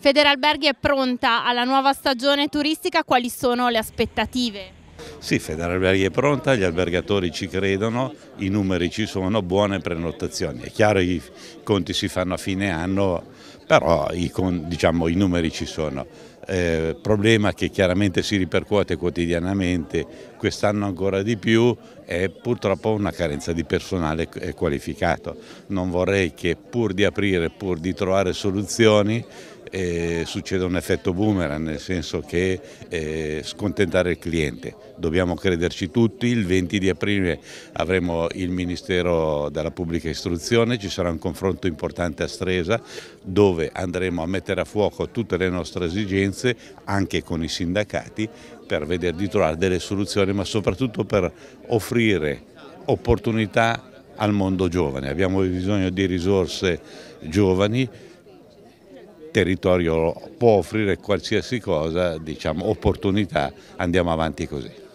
Federalberghi è pronta alla nuova stagione turistica, quali sono le aspettative? Sì, Federalberghi è pronta, gli albergatori ci credono, i numeri ci sono, buone prenotazioni. È chiaro che i conti si fanno a fine anno, però i, diciamo, i numeri ci sono. Eh, problema che chiaramente si ripercuote quotidianamente, quest'anno ancora di più, è purtroppo una carenza di personale eh, qualificato. Non vorrei che pur di aprire, pur di trovare soluzioni, eh, succede un effetto boomerang, nel senso che eh, scontentare il cliente. Dobbiamo crederci tutti, il 20 di aprile avremo il Ministero della Pubblica Istruzione, ci sarà un confronto importante a Stresa dove andremo a mettere a fuoco tutte le nostre esigenze, anche con i sindacati, per vedere di trovare delle soluzioni, ma soprattutto per offrire opportunità al mondo giovane. Abbiamo bisogno di risorse giovani, territorio può offrire qualsiasi cosa, diciamo opportunità, andiamo avanti così.